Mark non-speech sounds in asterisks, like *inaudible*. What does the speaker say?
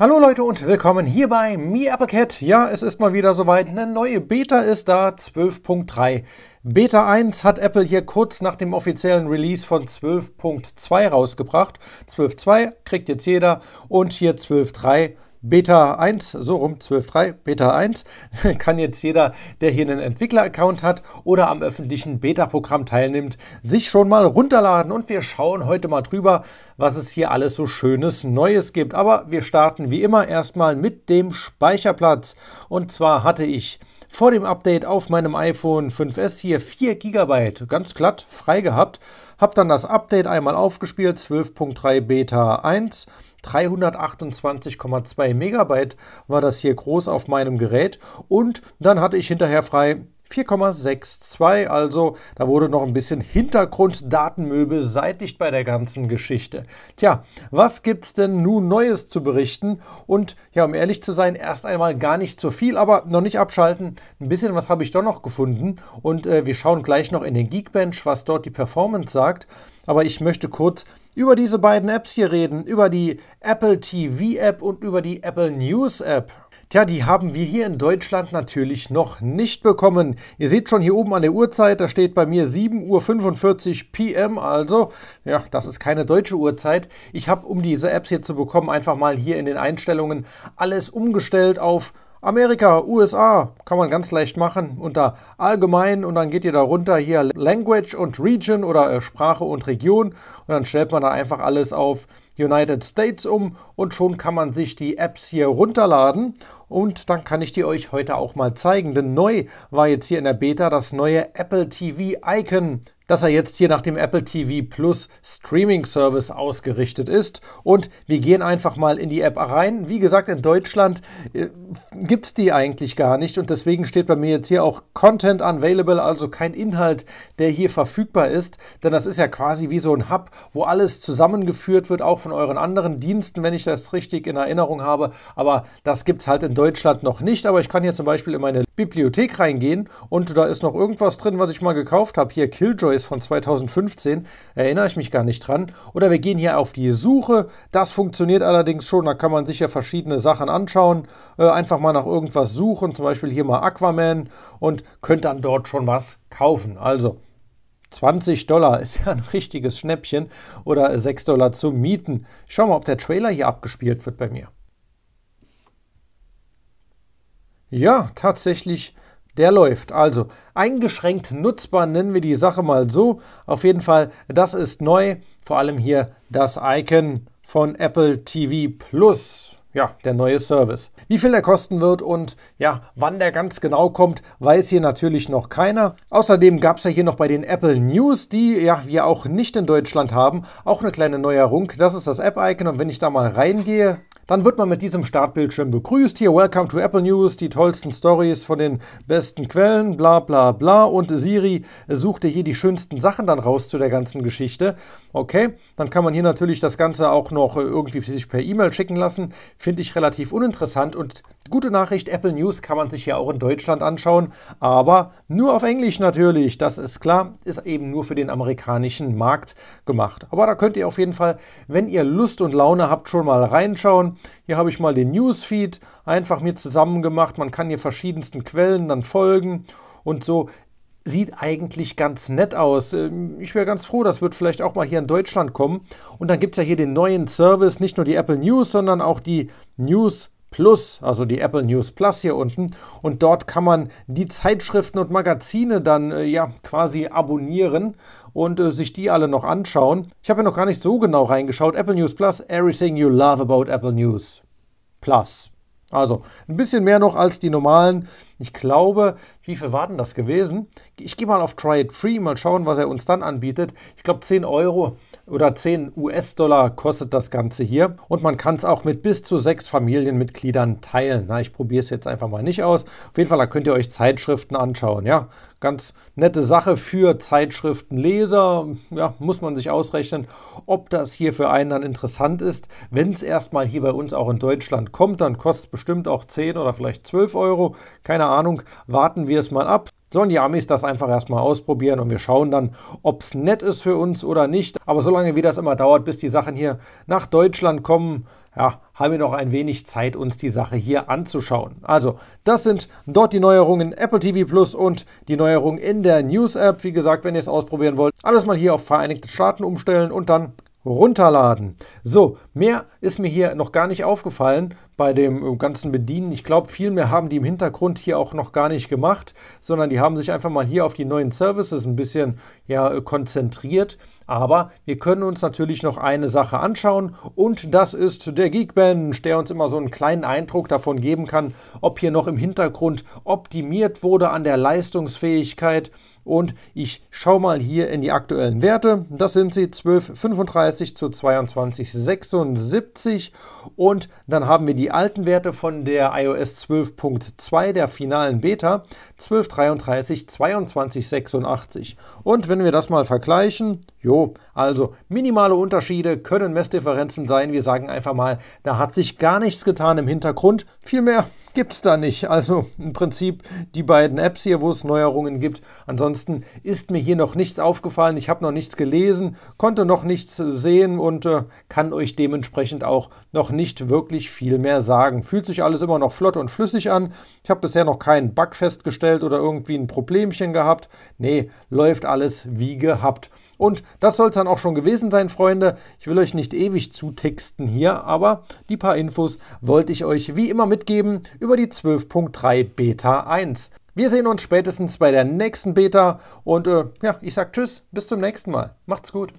Hallo Leute und willkommen hier bei MeAppleCat. Ja, es ist mal wieder soweit. Eine neue Beta ist da, 12.3. Beta 1 hat Apple hier kurz nach dem offiziellen Release von 12.2 rausgebracht. 12.2 kriegt jetzt jeder und hier 12.3 Beta 1, so rum 12.3, Beta 1, *laughs* kann jetzt jeder, der hier einen Entwickler-Account hat oder am öffentlichen Beta-Programm teilnimmt, sich schon mal runterladen und wir schauen heute mal drüber, was es hier alles so Schönes Neues gibt. Aber wir starten wie immer erstmal mit dem Speicherplatz und zwar hatte ich vor dem Update auf meinem iPhone 5S hier 4 GB ganz glatt frei gehabt. Hab dann das Update einmal aufgespielt, 12.3 Beta 1, 328,2 Megabyte war das hier groß auf meinem Gerät und dann hatte ich hinterher frei 4,62, also da wurde noch ein bisschen Hintergrunddatenmüll beseitigt bei der ganzen Geschichte. Tja, was gibt's denn nun Neues zu berichten? Und ja, um ehrlich zu sein, erst einmal gar nicht so viel, aber noch nicht abschalten. Ein bisschen was habe ich doch noch gefunden und äh, wir schauen gleich noch in den Geekbench, was dort die Performance sagt. Aber ich möchte kurz über diese beiden Apps hier reden, über die Apple TV App und über die Apple News App. Tja, die haben wir hier in Deutschland natürlich noch nicht bekommen. Ihr seht schon hier oben an der Uhrzeit, da steht bei mir 7.45 Uhr PM, also, ja, das ist keine deutsche Uhrzeit. Ich habe, um diese Apps hier zu bekommen, einfach mal hier in den Einstellungen alles umgestellt auf Amerika, USA kann man ganz leicht machen unter allgemein und dann geht ihr da runter hier Language und Region oder äh, Sprache und Region und dann stellt man da einfach alles auf United States um und schon kann man sich die Apps hier runterladen und dann kann ich die euch heute auch mal zeigen, denn neu war jetzt hier in der Beta das neue Apple TV Icon dass er jetzt hier nach dem Apple TV Plus Streaming Service ausgerichtet ist. Und wir gehen einfach mal in die App rein. Wie gesagt, in Deutschland äh, gibt es die eigentlich gar nicht und deswegen steht bei mir jetzt hier auch Content Unavailable, also kein Inhalt, der hier verfügbar ist. Denn das ist ja quasi wie so ein Hub, wo alles zusammengeführt wird, auch von euren anderen Diensten, wenn ich das richtig in Erinnerung habe. Aber das gibt es halt in Deutschland noch nicht. Aber ich kann hier zum Beispiel in meine Bibliothek reingehen und da ist noch irgendwas drin, was ich mal gekauft habe. Hier Killjoys von 2015, erinnere ich mich gar nicht dran. Oder wir gehen hier auf die Suche. Das funktioniert allerdings schon, da kann man sich ja verschiedene Sachen anschauen. Äh, einfach mal nach irgendwas suchen, zum Beispiel hier mal Aquaman und könnt dann dort schon was kaufen. Also 20 Dollar *laughs* ist ja ein richtiges Schnäppchen oder 6 Dollar zum Mieten. Ich schau mal, ob der Trailer hier abgespielt wird bei mir. Ja, tatsächlich, der läuft. Also eingeschränkt nutzbar nennen wir die Sache mal so. Auf jeden Fall, das ist neu. Vor allem hier das Icon von Apple TV Plus. Ja, der neue Service. Wie viel der kosten wird und ja, wann der ganz genau kommt, weiß hier natürlich noch keiner. Außerdem gab es ja hier noch bei den Apple News, die ja wir auch nicht in Deutschland haben, auch eine kleine Neuerung. Das ist das App-Icon und wenn ich da mal reingehe, dann wird man mit diesem Startbildschirm begrüßt. Hier, Welcome to Apple News, die tollsten Stories von den besten Quellen, bla bla bla. Und Siri sucht dir hier die schönsten Sachen dann raus zu der ganzen Geschichte. Okay, dann kann man hier natürlich das Ganze auch noch äh, irgendwie sich per E-Mail schicken lassen. Finde ich relativ uninteressant. Und gute Nachricht, Apple News kann man sich ja auch in Deutschland anschauen, aber nur auf Englisch natürlich. Das ist klar, ist eben nur für den amerikanischen Markt gemacht. Aber da könnt ihr auf jeden Fall, wenn ihr Lust und Laune habt, schon mal reinschauen. Hier habe ich mal den Newsfeed einfach mir zusammen gemacht. Man kann hier verschiedensten Quellen dann folgen und so sieht eigentlich ganz nett aus. Ähm, ich wäre ganz froh, das wird vielleicht auch mal hier in Deutschland kommen. Und dann gibt es ja hier den neuen Service, nicht nur die Apple News, sondern auch die News Plus, also die Apple News Plus hier unten. Und dort kann man die Zeitschriften und Magazine dann äh, ja quasi abonnieren und äh, sich die alle noch anschauen. Ich habe ja noch gar nicht so genau reingeschaut. Apple News Plus, everything you love about Apple News. Plus. Also ein bisschen mehr noch als die normalen ich glaube, wie viel war denn das gewesen? Ich gehe mal auf Try It Free, mal schauen, was er uns dann anbietet. Ich glaube, 10 Euro oder 10 US-Dollar kostet das Ganze hier. Und man kann es auch mit bis zu sechs Familienmitgliedern teilen. Na, ich probiere es jetzt einfach mal nicht aus. Auf jeden Fall, da könnt ihr euch Zeitschriften anschauen. Ja, ganz nette Sache für Zeitschriftenleser. Ja, muss man sich ausrechnen, ob das hier für einen dann interessant ist. Wenn es erstmal hier bei uns auch in Deutschland kommt, dann kostet es bestimmt auch 10 oder vielleicht 12 Euro. Keine Ahnung, warten wir es mal ab. Sollen die Amis das einfach erstmal ausprobieren und wir schauen dann, ob es nett ist für uns oder nicht. Aber solange wie das immer dauert, bis die Sachen hier nach Deutschland kommen, ja, haben wir noch ein wenig Zeit, uns die Sache hier anzuschauen. Also, das sind dort die Neuerungen Apple TV Plus und die Neuerung in der News App. Wie gesagt, wenn ihr es ausprobieren wollt, alles mal hier auf Vereinigte Staaten umstellen und dann runterladen. So, mehr ist mir hier noch gar nicht aufgefallen bei dem äh, ganzen Bedienen. Ich glaube, viel mehr haben die im Hintergrund hier auch noch gar nicht gemacht, sondern die haben sich einfach mal hier auf die neuen Services ein bisschen ja, äh, konzentriert. Aber wir können uns natürlich noch eine Sache anschauen und das ist der Geekbench, der uns immer so einen kleinen Eindruck davon geben kann, ob hier noch im Hintergrund optimiert wurde an der Leistungsfähigkeit. Und ich schaue mal hier in die aktuellen Werte. Das sind sie 12,35 zu 22,76 und dann haben wir die die alten Werte von der iOS 12.2 der finalen Beta 1233 2286. Und wenn wir das mal vergleichen, jo, also minimale Unterschiede können Messdifferenzen sein. Wir sagen einfach mal, da hat sich gar nichts getan im Hintergrund. Vielmehr gibt es da nicht. Also im Prinzip die beiden Apps hier, wo es Neuerungen gibt. Ansonsten ist mir hier noch nichts aufgefallen. Ich habe noch nichts gelesen, konnte noch nichts äh, sehen und äh, kann euch dementsprechend auch noch nicht wirklich viel mehr sagen. Fühlt sich alles immer noch flott und flüssig an. Ich habe bisher noch keinen Bug festgestellt oder irgendwie ein Problemchen gehabt. Nee, läuft alles wie gehabt. Und das soll es dann auch schon gewesen sein, Freunde. Ich will euch nicht ewig zutexten hier, aber die paar Infos wollte ich euch wie immer mitgeben über die 12.3 Beta 1. Wir sehen uns spätestens bei der nächsten Beta und äh, ja, ich sag Tschüss, bis zum nächsten Mal. Macht's gut.